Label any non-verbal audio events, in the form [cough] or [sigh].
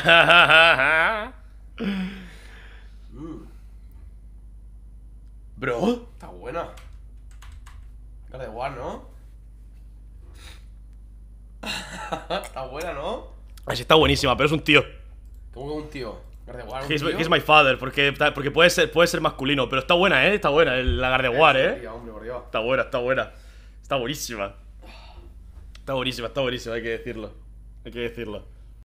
[laughs] Bro. Está buena. Cara ¿no? [laughs] está buena, ¿no? Ah, sí, está buenísima, pero es un tío. ¿Cómo que un tío? Es ¿un my father, porque, porque puede, ser, puede ser masculino, pero está buena, ¿eh? Está buena, la war ¿eh? Está buena, está buena. Está buenísima. Está buenísima, está buenísima, hay que decirlo. Hay que decirlo.